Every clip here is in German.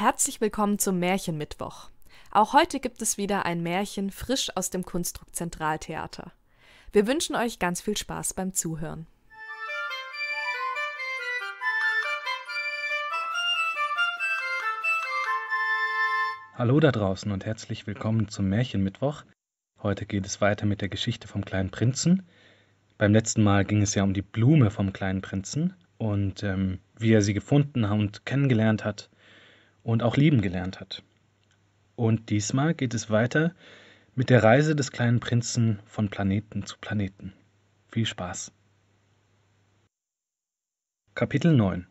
Herzlich willkommen zum Märchenmittwoch. Auch heute gibt es wieder ein Märchen frisch aus dem Kunstdruck Zentraltheater. Wir wünschen euch ganz viel Spaß beim Zuhören. Hallo da draußen und herzlich willkommen zum Märchenmittwoch. Heute geht es weiter mit der Geschichte vom kleinen Prinzen. Beim letzten Mal ging es ja um die Blume vom kleinen Prinzen und ähm, wie er sie gefunden und kennengelernt hat und auch lieben gelernt hat. Und diesmal geht es weiter mit der Reise des kleinen Prinzen von Planeten zu Planeten. Viel Spaß! Kapitel 9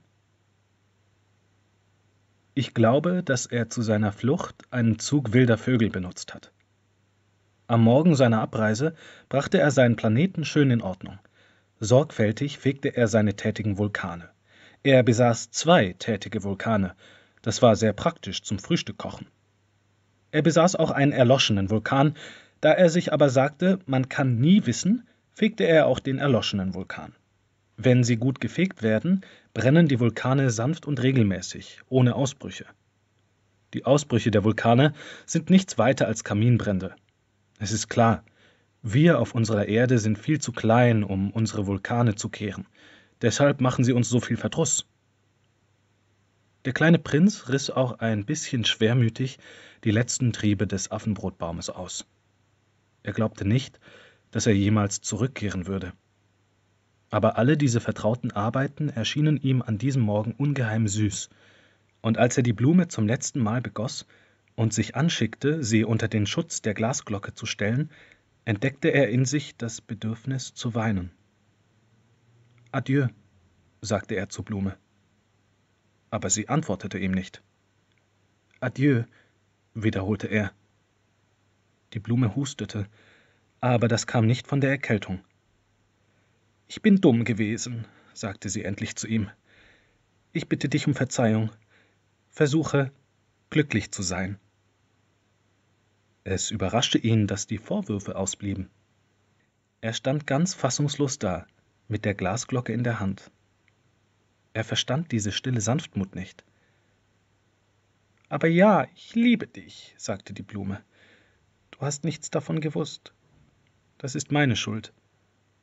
Ich glaube, dass er zu seiner Flucht einen Zug wilder Vögel benutzt hat. Am Morgen seiner Abreise brachte er seinen Planeten schön in Ordnung. Sorgfältig fegte er seine tätigen Vulkane. Er besaß zwei tätige Vulkane das war sehr praktisch zum Frühstück kochen. Er besaß auch einen erloschenen Vulkan, da er sich aber sagte, man kann nie wissen, fegte er auch den erloschenen Vulkan. Wenn sie gut gefegt werden, brennen die Vulkane sanft und regelmäßig, ohne Ausbrüche. Die Ausbrüche der Vulkane sind nichts weiter als Kaminbrände. Es ist klar, wir auf unserer Erde sind viel zu klein, um unsere Vulkane zu kehren. Deshalb machen sie uns so viel Verdruss. Der kleine Prinz riss auch ein bisschen schwermütig die letzten Triebe des Affenbrotbaumes aus. Er glaubte nicht, dass er jemals zurückkehren würde. Aber alle diese vertrauten Arbeiten erschienen ihm an diesem Morgen ungeheim süß, und als er die Blume zum letzten Mal begoss und sich anschickte, sie unter den Schutz der Glasglocke zu stellen, entdeckte er in sich das Bedürfnis zu weinen. Adieu, sagte er zur Blume aber sie antwortete ihm nicht. Adieu, wiederholte er. Die Blume hustete, aber das kam nicht von der Erkältung. Ich bin dumm gewesen, sagte sie endlich zu ihm. Ich bitte dich um Verzeihung. Versuche, glücklich zu sein. Es überraschte ihn, dass die Vorwürfe ausblieben. Er stand ganz fassungslos da, mit der Glasglocke in der Hand. Er verstand diese stille Sanftmut nicht. Aber ja, ich liebe dich, sagte die Blume. Du hast nichts davon gewusst. Das ist meine Schuld.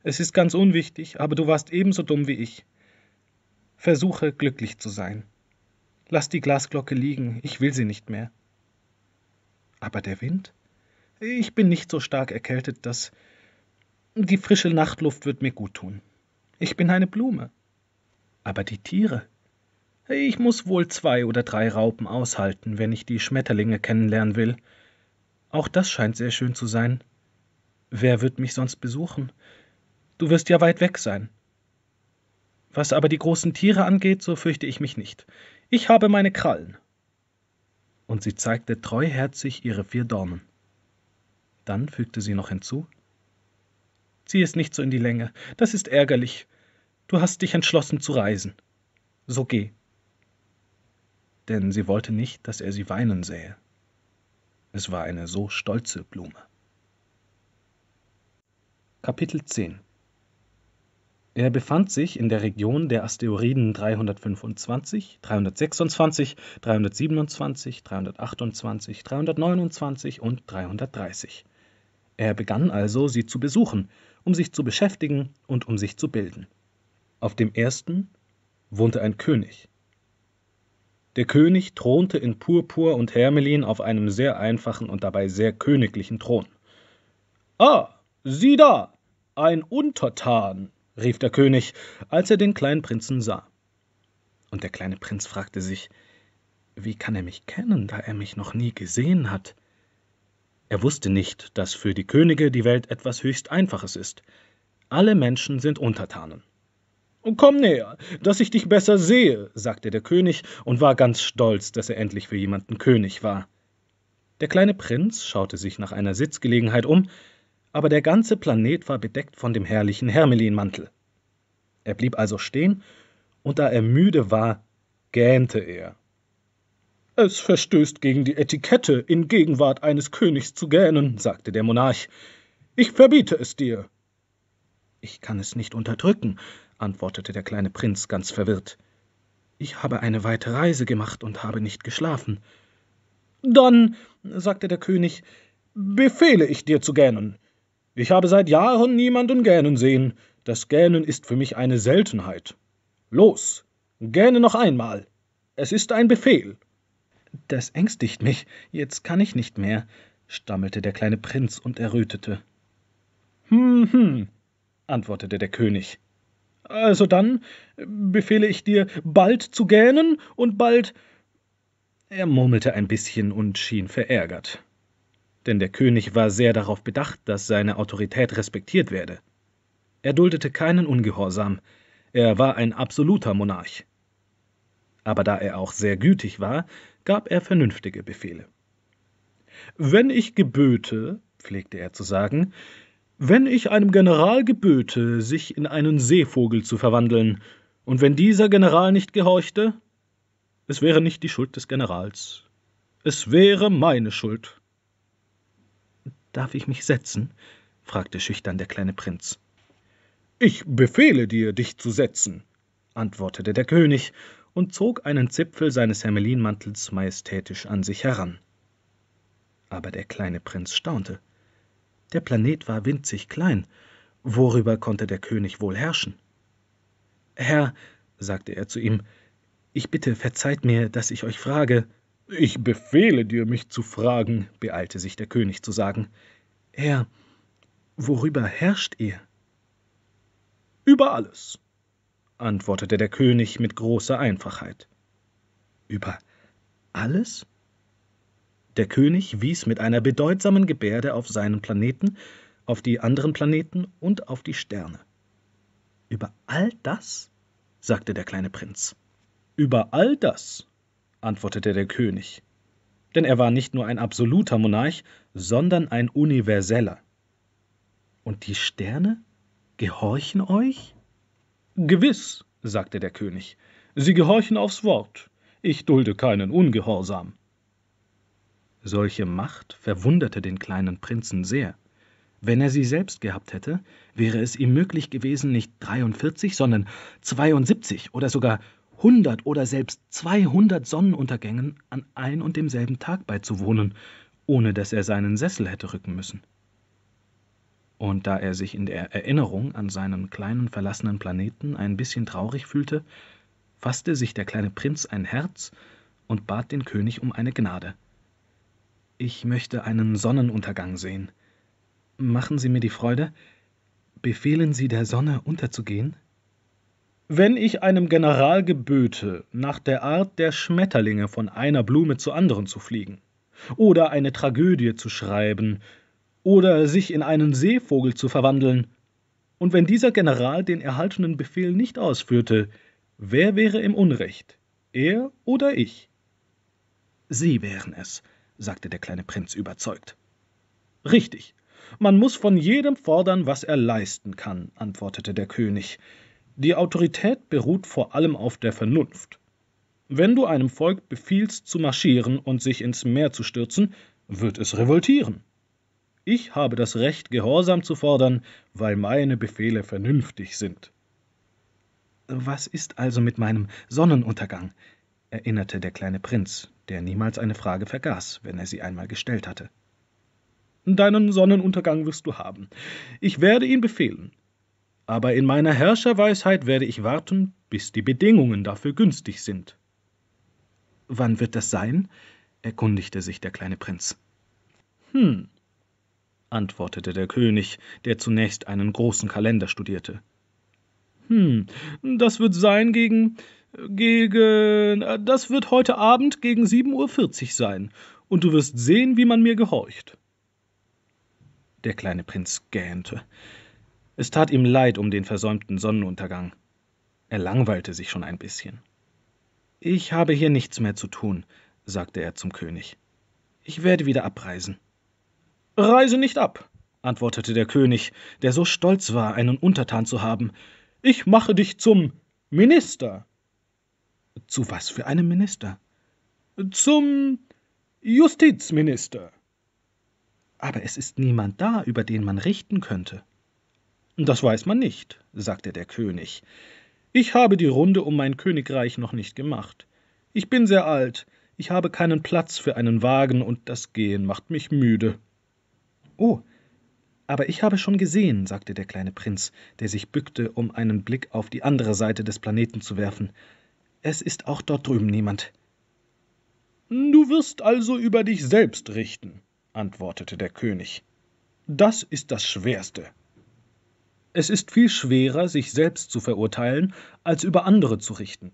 Es ist ganz unwichtig, aber du warst ebenso dumm wie ich. Versuche glücklich zu sein. Lass die Glasglocke liegen, ich will sie nicht mehr. Aber der Wind? Ich bin nicht so stark erkältet, dass die frische Nachtluft wird mir gut tun. Ich bin eine Blume. Aber die Tiere? Ich muss wohl zwei oder drei Raupen aushalten, wenn ich die Schmetterlinge kennenlernen will. Auch das scheint sehr schön zu sein. Wer wird mich sonst besuchen? Du wirst ja weit weg sein. Was aber die großen Tiere angeht, so fürchte ich mich nicht. Ich habe meine Krallen. Und sie zeigte treuherzig ihre vier Dornen. Dann fügte sie noch hinzu Zieh es nicht so in die Länge, das ist ärgerlich. Du hast dich entschlossen zu reisen. So geh. Denn sie wollte nicht, dass er sie weinen sähe. Es war eine so stolze Blume. Kapitel 10 er befand sich in der Region der Asteroiden 325, 326, 327, 328, 329 und 330. Er begann also, sie zu besuchen, um sich zu beschäftigen und um sich zu bilden. Auf dem ersten wohnte ein König. Der König thronte in Purpur und Hermelin auf einem sehr einfachen und dabei sehr königlichen Thron. Ah, sieh da, ein Untertan, rief der König, als er den kleinen Prinzen sah. Und der kleine Prinz fragte sich, wie kann er mich kennen, da er mich noch nie gesehen hat? Er wusste nicht, dass für die Könige die Welt etwas höchst Einfaches ist. Alle Menschen sind Untertanen. Oh, komm näher, dass ich dich besser sehe, sagte der König und war ganz stolz, dass er endlich für jemanden König war. Der kleine Prinz schaute sich nach einer Sitzgelegenheit um, aber der ganze Planet war bedeckt von dem herrlichen Hermelinmantel. Er blieb also stehen, und da er müde war, gähnte er. Es verstößt gegen die Etikette, in Gegenwart eines Königs zu gähnen, sagte der Monarch. Ich verbiete es dir. Ich kann es nicht unterdrücken, antwortete der kleine Prinz ganz verwirrt. Ich habe eine weite Reise gemacht und habe nicht geschlafen. Dann, sagte der König, befehle ich dir zu gähnen. Ich habe seit Jahren niemanden gähnen sehen. Das Gähnen ist für mich eine Seltenheit. Los, gähne noch einmal. Es ist ein Befehl. Das ängstigt mich. Jetzt kann ich nicht mehr, stammelte der kleine Prinz und errötete. Hm, hm, antwortete der König. Also dann befehle ich dir, bald zu gähnen und bald. Er murmelte ein bisschen und schien verärgert. Denn der König war sehr darauf bedacht, dass seine Autorität respektiert werde. Er duldete keinen Ungehorsam. Er war ein absoluter Monarch. Aber da er auch sehr gütig war, gab er vernünftige Befehle. Wenn ich geböte, pflegte er zu sagen, wenn ich einem General geböte, sich in einen Seevogel zu verwandeln, und wenn dieser General nicht gehorchte, es wäre nicht die Schuld des Generals, es wäre meine Schuld. Darf ich mich setzen? fragte schüchtern der kleine Prinz. Ich befehle dir, dich zu setzen, antwortete der König und zog einen Zipfel seines Hermelinmantels majestätisch an sich heran. Aber der kleine Prinz staunte. Der Planet war winzig klein. Worüber konnte der König wohl herrschen? Herr, sagte er zu ihm, ich bitte, verzeiht mir, dass ich euch frage. Ich befehle dir, mich zu fragen, beeilte sich der König zu sagen. Herr, worüber herrscht ihr? Über alles, antwortete der König mit großer Einfachheit. Über alles? Der König wies mit einer bedeutsamen Gebärde auf seinen Planeten, auf die anderen Planeten und auf die Sterne. Über all das? sagte der kleine Prinz. Über all das, antwortete der König. Denn er war nicht nur ein absoluter Monarch, sondern ein universeller. Und die Sterne gehorchen euch? Gewiss, sagte der König, sie gehorchen aufs Wort. Ich dulde keinen Ungehorsam. Solche Macht verwunderte den kleinen Prinzen sehr. Wenn er sie selbst gehabt hätte, wäre es ihm möglich gewesen, nicht 43, sondern 72 oder sogar 100 oder selbst 200 Sonnenuntergängen an ein und demselben Tag beizuwohnen, ohne dass er seinen Sessel hätte rücken müssen. Und da er sich in der Erinnerung an seinen kleinen verlassenen Planeten ein bisschen traurig fühlte, fasste sich der kleine Prinz ein Herz und bat den König um eine Gnade. Ich möchte einen Sonnenuntergang sehen. Machen Sie mir die Freude, befehlen Sie der Sonne unterzugehen? Wenn ich einem General geböte, nach der Art der Schmetterlinge von einer Blume zur anderen zu fliegen, oder eine Tragödie zu schreiben, oder sich in einen Seevogel zu verwandeln, und wenn dieser General den erhaltenen Befehl nicht ausführte, wer wäre im Unrecht, er oder ich? Sie wären es, sagte der kleine Prinz überzeugt. Richtig. Man muss von jedem fordern, was er leisten kann, antwortete der König. Die Autorität beruht vor allem auf der Vernunft. Wenn du einem Volk befiehlst zu marschieren und sich ins Meer zu stürzen, wird es revoltieren. Ich habe das Recht, Gehorsam zu fordern, weil meine Befehle vernünftig sind. Was ist also mit meinem Sonnenuntergang? erinnerte der kleine Prinz, der niemals eine Frage vergaß, wenn er sie einmal gestellt hatte. Deinen Sonnenuntergang wirst du haben. Ich werde ihn befehlen. Aber in meiner Herrscherweisheit werde ich warten, bis die Bedingungen dafür günstig sind. Wann wird das sein? erkundigte sich der kleine Prinz. Hm, antwortete der König, der zunächst einen großen Kalender studierte. Hm, das wird sein gegen gegen. Äh, das wird heute Abend gegen 7.40 Uhr sein. Und du wirst sehen, wie man mir gehorcht. Der kleine Prinz gähnte. Es tat ihm leid um den versäumten Sonnenuntergang. Er langweilte sich schon ein bisschen. Ich habe hier nichts mehr zu tun, sagte er zum König. Ich werde wieder abreisen. Reise nicht ab, antwortete der König, der so stolz war, einen Untertan zu haben. Ich mache dich zum Minister. Zu was für einem Minister? Zum Justizminister. Aber es ist niemand da, über den man richten könnte. Das weiß man nicht, sagte der König. Ich habe die Runde um mein Königreich noch nicht gemacht. Ich bin sehr alt, ich habe keinen Platz für einen Wagen, und das Gehen macht mich müde. Oh, aber ich habe schon gesehen, sagte der kleine Prinz, der sich bückte, um einen Blick auf die andere Seite des Planeten zu werfen es ist auch dort drüben niemand. Du wirst also über dich selbst richten, antwortete der König. Das ist das Schwerste. Es ist viel schwerer, sich selbst zu verurteilen, als über andere zu richten.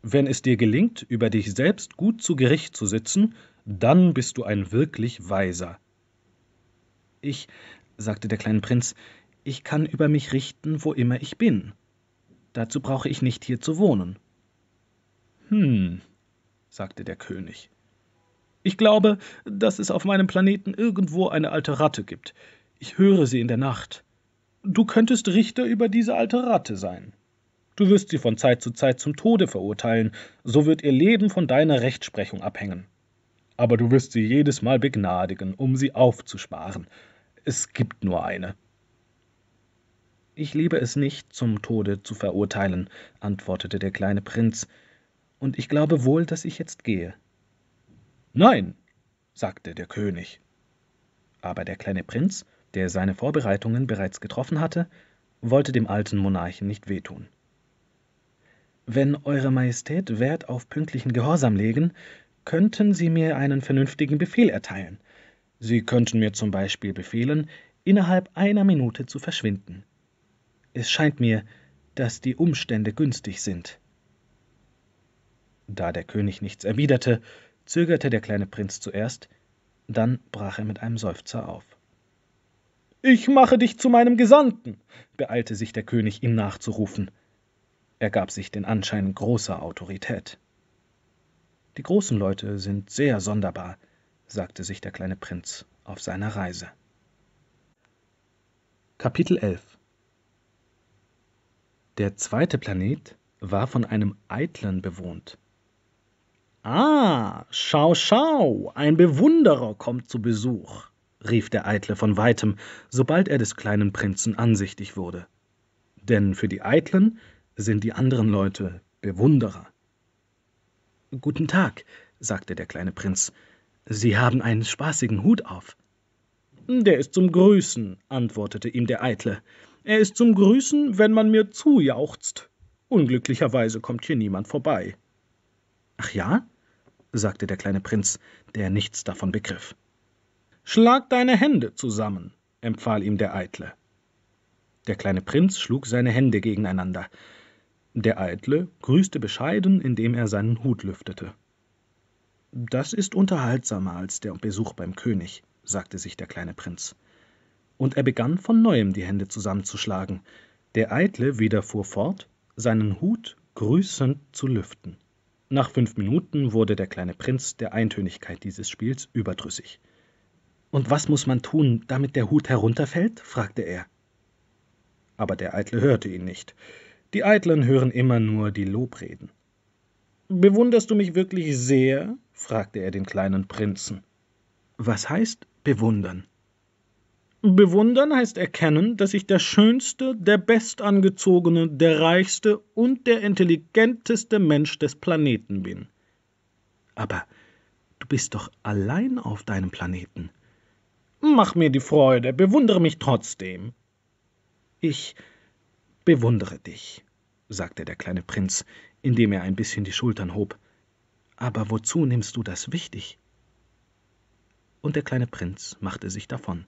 Wenn es dir gelingt, über dich selbst gut zu Gericht zu sitzen, dann bist du ein wirklich Weiser. Ich, sagte der kleine Prinz, ich kann über mich richten, wo immer ich bin. Dazu brauche ich nicht hier zu wohnen. Hm, sagte der König. Ich glaube, dass es auf meinem Planeten irgendwo eine alte Ratte gibt. Ich höre sie in der Nacht. Du könntest Richter über diese alte Ratte sein. Du wirst sie von Zeit zu Zeit zum Tode verurteilen, so wird ihr Leben von deiner Rechtsprechung abhängen. Aber du wirst sie jedes Mal begnadigen, um sie aufzusparen. Es gibt nur eine. Ich liebe es nicht, zum Tode zu verurteilen, antwortete der kleine Prinz, und ich glaube wohl, dass ich jetzt gehe. Nein, sagte der König. Aber der kleine Prinz, der seine Vorbereitungen bereits getroffen hatte, wollte dem alten Monarchen nicht wehtun. Wenn Eure Majestät Wert auf pünktlichen Gehorsam legen, könnten Sie mir einen vernünftigen Befehl erteilen. Sie könnten mir zum Beispiel befehlen, innerhalb einer Minute zu verschwinden. Es scheint mir, dass die Umstände günstig sind. Da der König nichts erwiderte, zögerte der kleine Prinz zuerst, dann brach er mit einem Seufzer auf. Ich mache dich zu meinem Gesandten, beeilte sich der König, ihm nachzurufen. Er gab sich den Anschein großer Autorität. Die großen Leute sind sehr sonderbar, sagte sich der kleine Prinz auf seiner Reise. Kapitel 11 Der zweite Planet war von einem Eitlern bewohnt, Ah, schau, schau, ein Bewunderer kommt zu Besuch, rief der Eitle von weitem, sobald er des kleinen Prinzen ansichtig wurde. Denn für die Eitlen sind die anderen Leute Bewunderer. Guten Tag, sagte der kleine Prinz. Sie haben einen spaßigen Hut auf. Der ist zum Grüßen, antwortete ihm der Eitle. Er ist zum Grüßen, wenn man mir zujauchzt. Unglücklicherweise kommt hier niemand vorbei. Ach ja? sagte der kleine Prinz, der nichts davon begriff. Schlag deine Hände zusammen, empfahl ihm der Eitle. Der kleine Prinz schlug seine Hände gegeneinander. Der Eitle grüßte bescheiden, indem er seinen Hut lüftete. Das ist unterhaltsamer als der Besuch beim König, sagte sich der kleine Prinz. Und er begann von neuem die Hände zusammenzuschlagen. Der Eitle wieder fuhr fort, seinen Hut grüßend zu lüften. Nach fünf Minuten wurde der kleine Prinz der Eintönigkeit dieses Spiels überdrüssig. Und was muss man tun, damit der Hut herunterfällt? fragte er. Aber der Eitle hörte ihn nicht. Die Eitlen hören immer nur die Lobreden. Bewunderst du mich wirklich sehr? fragte er den kleinen Prinzen. Was heißt bewundern? Bewundern heißt erkennen, dass ich der schönste, der bestangezogene, der reichste und der intelligenteste Mensch des Planeten bin. Aber du bist doch allein auf deinem Planeten. Mach mir die Freude, bewundere mich trotzdem. Ich bewundere dich, sagte der kleine Prinz, indem er ein bisschen die Schultern hob. Aber wozu nimmst du das wichtig? Und der kleine Prinz machte sich davon.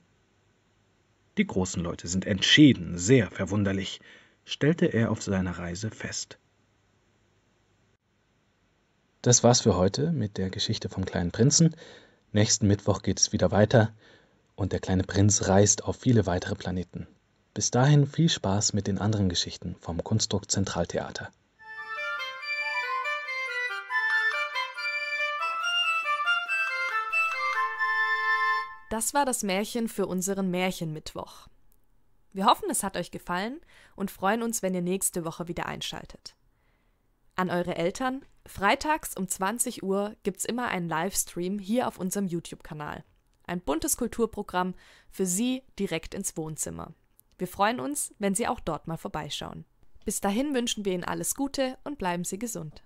Die großen Leute sind entschieden sehr verwunderlich, stellte er auf seiner Reise fest. Das war's für heute mit der Geschichte vom kleinen Prinzen. Nächsten Mittwoch geht es wieder weiter und der kleine Prinz reist auf viele weitere Planeten. Bis dahin viel Spaß mit den anderen Geschichten vom Konstrukt Zentraltheater. Das war das Märchen für unseren Märchenmittwoch. Wir hoffen, es hat euch gefallen und freuen uns, wenn ihr nächste Woche wieder einschaltet. An eure Eltern, freitags um 20 Uhr gibt es immer einen Livestream hier auf unserem YouTube-Kanal. Ein buntes Kulturprogramm für Sie direkt ins Wohnzimmer. Wir freuen uns, wenn Sie auch dort mal vorbeischauen. Bis dahin wünschen wir Ihnen alles Gute und bleiben Sie gesund.